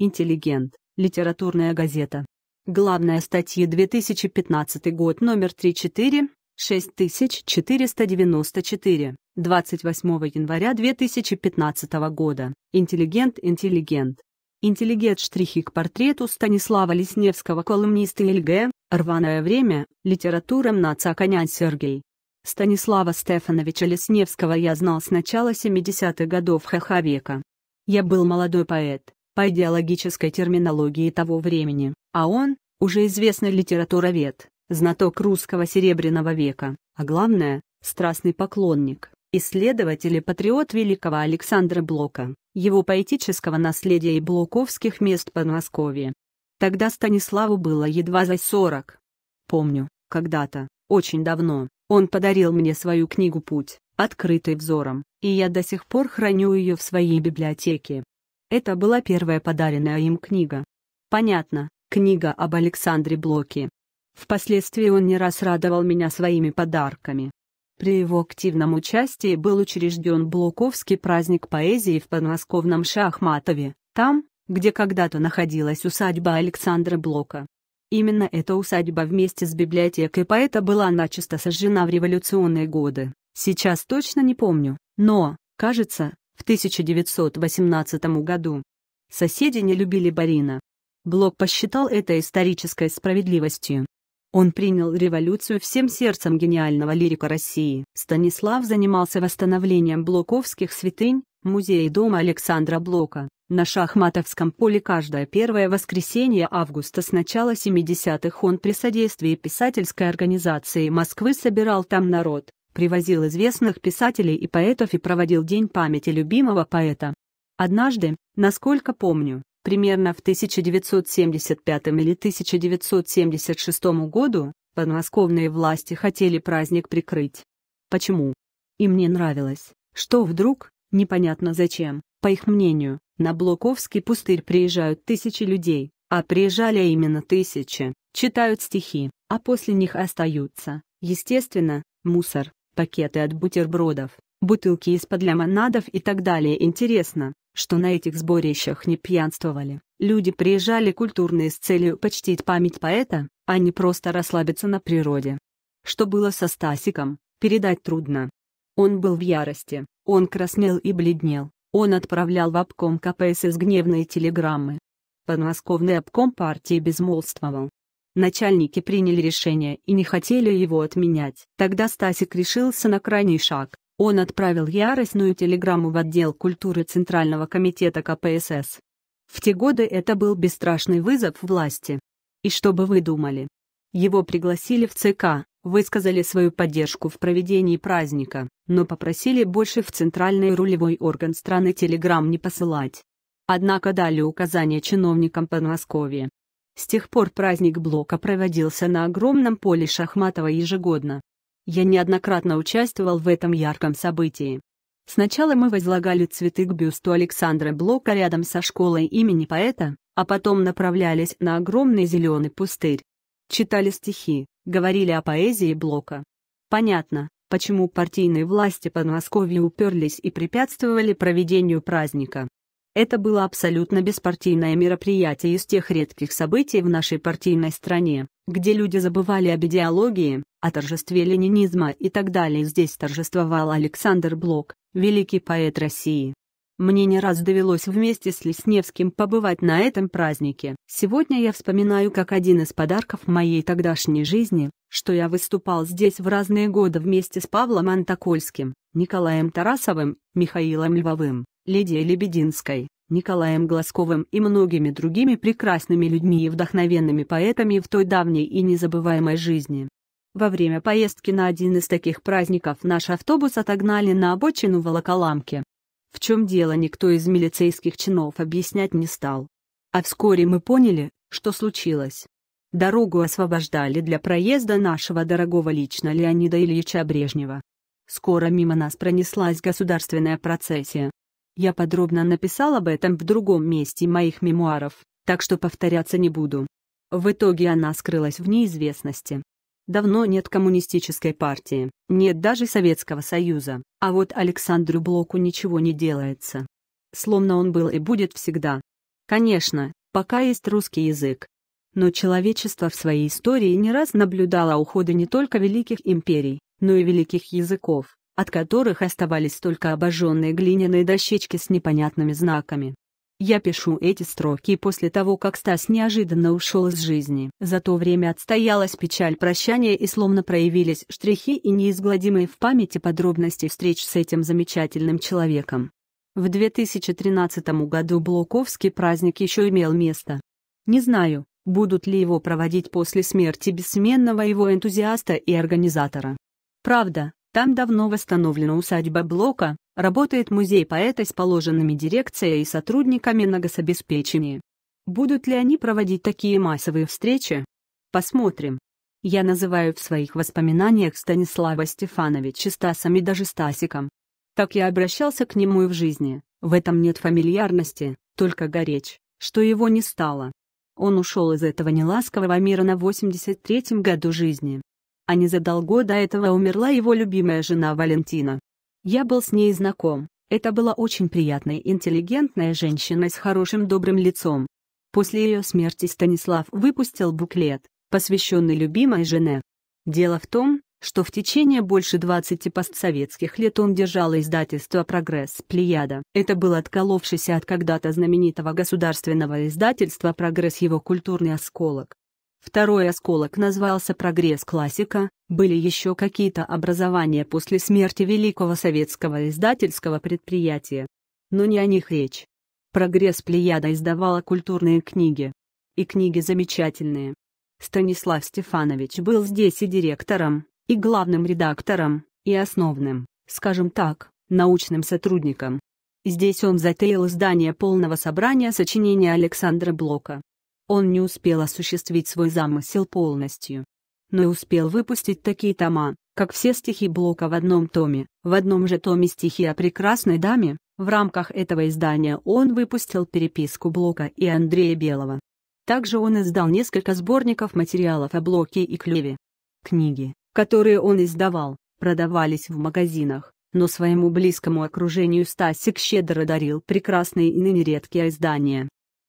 Интеллигент. Литературная газета. Главная статья 2015 год номер 34, 6494, 28 января 2015 года. Интеллигент, интеллигент. Интеллигент штрихи к портрету Станислава Лесневского колумниста ЛГ, рваное время, литература МНАЦА Конян Сергей. Станислава Стефановича Лесневского я знал с начала 70-х годов ХХ века. Я был молодой поэт, по идеологической терминологии того времени, а он, уже известный литературовед, знаток русского серебряного века, а главное, страстный поклонник, исследователь и патриот великого Александра Блока, его поэтического наследия и блоковских мест Подмосковья. Тогда Станиславу было едва за 40. Помню, когда-то, очень давно, он подарил мне свою книгу «Путь», открытый взором, и я до сих пор храню ее в своей библиотеке. Это была первая подаренная им книга. Понятно, книга об Александре Блоке. Впоследствии он не раз радовал меня своими подарками. При его активном участии был учрежден Блоковский праздник поэзии в подмосковном Шахматове, там, где когда-то находилась усадьба Александра Блока. Именно эта усадьба вместе с библиотекой поэта была начисто сожжена в революционные годы, сейчас точно не помню, но, кажется, в 1918 году соседи не любили Барина. Блок посчитал это исторической справедливостью. Он принял революцию всем сердцем гениального лирика России. Станислав занимался восстановлением блоковских святынь, музея и дома Александра Блока. На шахматовском поле каждое первое воскресенье августа с начала 70-х он при содействии писательской организации Москвы собирал там народ привозил известных писателей и поэтов и проводил День памяти любимого поэта. Однажды, насколько помню, примерно в 1975 или 1976 году подмосковные власти хотели праздник прикрыть. Почему? И мне нравилось, что вдруг, непонятно зачем, по их мнению, на Блоковский пустырь приезжают тысячи людей, а приезжали именно тысячи, читают стихи, а после них остаются, естественно, мусор пакеты от бутербродов, бутылки из-под лимонадов и так далее. Интересно, что на этих сборищах не пьянствовали. Люди приезжали культурные с целью почтить память поэта, а не просто расслабиться на природе. Что было со Стасиком, передать трудно. Он был в ярости, он краснел и бледнел, он отправлял в обком КПСС гневные телеграммы. Подмосковный обком партии безмолвствовал, Начальники приняли решение и не хотели его отменять. Тогда Стасик решился на крайний шаг. Он отправил яростную телеграмму в отдел культуры Центрального комитета КПСС. В те годы это был бесстрашный вызов власти. И что бы вы думали? Его пригласили в ЦК, высказали свою поддержку в проведении праздника, но попросили больше в центральный рулевой орган страны телеграмм не посылать. Однако дали указание чиновникам Подмосковья с тех пор праздник Блока проводился на огромном поле Шахматова ежегодно. Я неоднократно участвовал в этом ярком событии. Сначала мы возлагали цветы к бюсту Александра Блока рядом со школой имени поэта, а потом направлялись на огромный зеленый пустырь. Читали стихи, говорили о поэзии Блока. Понятно, почему партийные власти Подмосковья уперлись и препятствовали проведению праздника. Это было абсолютно беспартийное мероприятие из тех редких событий в нашей партийной стране, где люди забывали об идеологии, о торжестве ленинизма и так далее. Здесь торжествовал Александр Блок, великий поэт России. Мне не раз довелось вместе с Лесневским побывать на этом празднике. Сегодня я вспоминаю как один из подарков моей тогдашней жизни, что я выступал здесь в разные годы вместе с Павлом Антокольским, Николаем Тарасовым, Михаилом Львовым, Лидией Лебединской, Николаем Глазковым и многими другими прекрасными людьми и вдохновенными поэтами в той давней и незабываемой жизни. Во время поездки на один из таких праздников наш автобус отогнали на обочину волоколамки. В чем дело никто из милицейских чинов объяснять не стал. А вскоре мы поняли, что случилось. Дорогу освобождали для проезда нашего дорогого лично Леонида Ильича Брежнева. Скоро мимо нас пронеслась государственная процессия. Я подробно написал об этом в другом месте моих мемуаров, так что повторяться не буду. В итоге она скрылась в неизвестности. Давно нет коммунистической партии, нет даже Советского Союза, а вот Александру Блоку ничего не делается. Словно он был и будет всегда. Конечно, пока есть русский язык. Но человечество в своей истории не раз наблюдало уходы не только великих империй, но и великих языков, от которых оставались только обожженные глиняные дощечки с непонятными знаками. Я пишу эти строки после того, как Стас неожиданно ушел из жизни. За то время отстоялась печаль прощания и словно проявились штрихи и неизгладимые в памяти подробности встреч с этим замечательным человеком. В 2013 году Блоковский праздник еще имел место. Не знаю, будут ли его проводить после смерти бессменного его энтузиаста и организатора. Правда, там давно восстановлена усадьба блока, работает музей поэта с положенными дирекцией и сотрудниками на гособеспечении. Будут ли они проводить такие массовые встречи? Посмотрим. Я называю в своих воспоминаниях Станислава Стефановича Стасом и даже Стасиком. Так я обращался к нему и в жизни, в этом нет фамильярности, только горечь, что его не стало. Он ушел из этого неласкового мира на 83-м году жизни а незадолго до этого умерла его любимая жена Валентина. Я был с ней знаком, это была очень приятная интеллигентная женщина с хорошим добрым лицом. После ее смерти Станислав выпустил буклет, посвященный любимой жене. Дело в том, что в течение больше 20 постсоветских лет он держал издательство «Прогресс Плеяда». Это был отколовшийся от когда-то знаменитого государственного издательства «Прогресс» его культурный осколок. Второй осколок назвался «Прогресс классика», были еще какие-то образования после смерти великого советского издательского предприятия. Но не о них речь. «Прогресс Плеяда» издавала культурные книги. И книги замечательные. Станислав Стефанович был здесь и директором, и главным редактором, и основным, скажем так, научным сотрудником. Здесь он затеял издание полного собрания сочинений Александра Блока. Он не успел осуществить свой замысел полностью. Но и успел выпустить такие тома, как все стихи Блока в одном томе. В одном же томе стихи о прекрасной даме, в рамках этого издания он выпустил переписку Блока и Андрея Белого. Также он издал несколько сборников материалов о Блоке и Клеве. Книги, которые он издавал, продавались в магазинах, но своему близкому окружению Стасик щедро дарил прекрасные и ныне редкие издания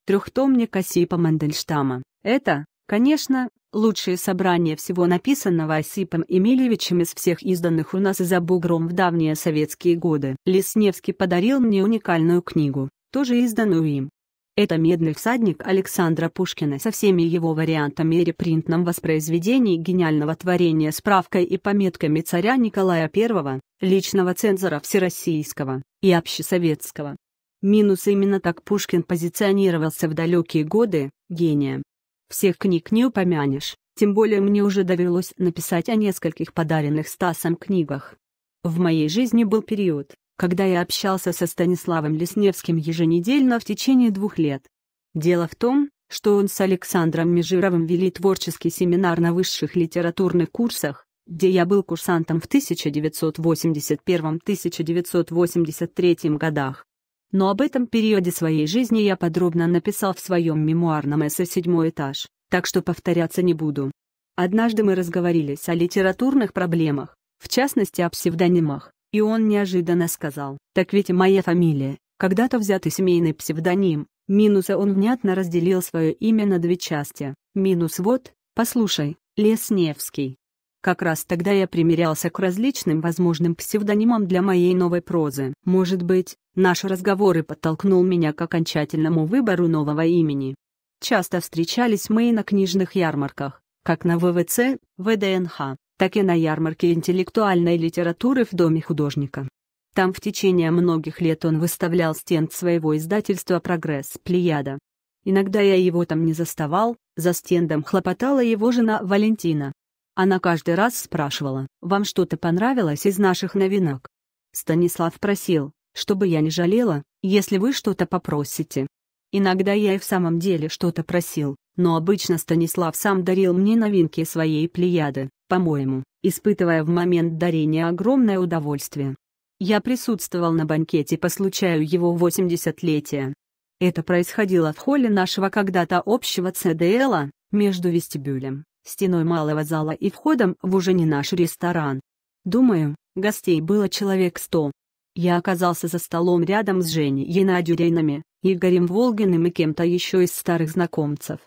трехтомник Осипа Мандельштама. Это, конечно, лучшее собрание всего написанного Осипом Эмильевичем из всех изданных у нас и за бугром в давние советские годы. Лесневский подарил мне уникальную книгу, тоже изданную им. Это «Медный всадник» Александра Пушкина со всеми его вариантами и репринтном воспроизведении гениального творения справкой и пометками царя Николая I, личного цензора всероссийского и общесоветского. Минус именно так Пушкин позиционировался в далекие годы, гения. Всех книг не упомянешь, тем более мне уже довелось написать о нескольких подаренных Стасом книгах. В моей жизни был период, когда я общался со Станиславом Лесневским еженедельно в течение двух лет. Дело в том, что он с Александром Межировым вели творческий семинар на высших литературных курсах, где я был курсантом в 1981-1983 годах. Но об этом периоде своей жизни я подробно написал в своем мемуарном эссе «Седьмой этаж», так что повторяться не буду. Однажды мы разговорились о литературных проблемах, в частности о псевдонимах, и он неожиданно сказал, «Так ведь и моя фамилия, когда-то взятый семейный псевдоним, минуса он внятно разделил свое имя на две части, минус вот, послушай, Лесневский, как раз тогда я примерялся к различным возможным псевдонимам для моей новой прозы. Может быть, наш разговор и подтолкнул меня к окончательному выбору нового имени. Часто встречались мы и на книжных ярмарках, как на ВВЦ, ВДНХ, так и на ярмарке интеллектуальной литературы в Доме художника. Там в течение многих лет он выставлял стенд своего издательства «Прогресс» Плеяда. Иногда я его там не заставал, за стендом хлопотала его жена Валентина. Она каждый раз спрашивала, «Вам что-то понравилось из наших новинок?» Станислав просил, чтобы я не жалела, если вы что-то попросите. Иногда я и в самом деле что-то просил, но обычно Станислав сам дарил мне новинки своей плеяды, по-моему, испытывая в момент дарения огромное удовольствие. Я присутствовал на банкете по случаю его 80-летия. Это происходило в холле нашего когда-то общего ЦДЛа, между вестибюлем стеной малого зала и входом в уже не наш ресторан. Думаю, гостей было человек сто. Я оказался за столом рядом с Женей Янадюрейнами, Игорем Волгиным и кем-то еще из старых знакомцев.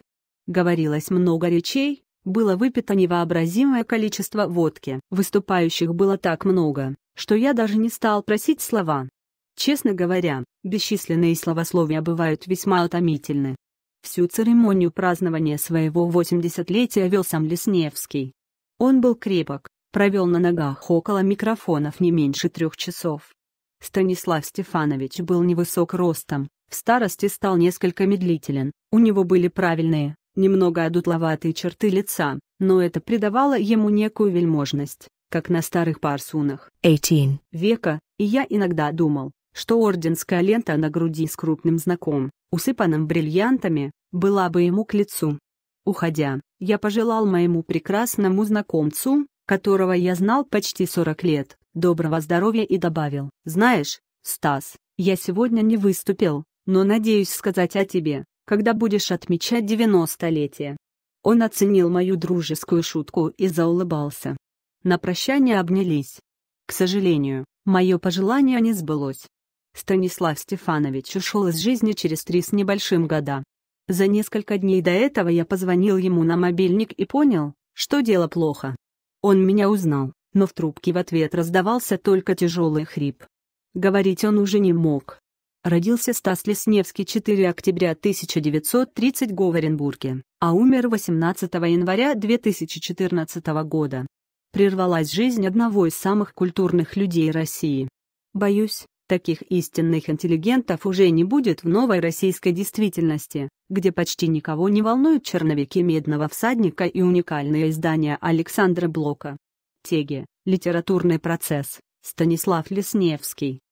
Говорилось много речей, было выпито невообразимое количество водки. Выступающих было так много, что я даже не стал просить слова. Честно говоря, бесчисленные словословия бывают весьма утомительны. Всю церемонию празднования своего 80-летия вел сам Лесневский. Он был крепок, провел на ногах около микрофонов не меньше трех часов. Станислав Стефанович был невысок ростом, в старости стал несколько медлителен, у него были правильные, немного одутловатые черты лица, но это придавало ему некую вельможность, как на старых парсунах 18. века, и я иногда думал, что орденская лента на груди с крупным знаком, усыпанным бриллиантами, была бы ему к лицу. Уходя, я пожелал моему прекрасному знакомцу, которого я знал почти 40 лет, доброго здоровья и добавил, «Знаешь, Стас, я сегодня не выступил, но надеюсь сказать о тебе, когда будешь отмечать 90-летие». Он оценил мою дружескую шутку и заулыбался. На прощание обнялись. К сожалению, мое пожелание не сбылось. Станислав Стефанович ушел из жизни через три с небольшим года. За несколько дней до этого я позвонил ему на мобильник и понял, что дело плохо. Он меня узнал, но в трубке в ответ раздавался только тяжелый хрип. Говорить он уже не мог. Родился Стас Лесневский 4 октября 1930 в Говоренбурге, а умер 18 января 2014 года. Прервалась жизнь одного из самых культурных людей России. Боюсь, Таких истинных интеллигентов уже не будет в новой российской действительности, где почти никого не волнуют черновики «Медного всадника» и уникальные издания Александра Блока. Теги, литературный процесс, Станислав Лесневский.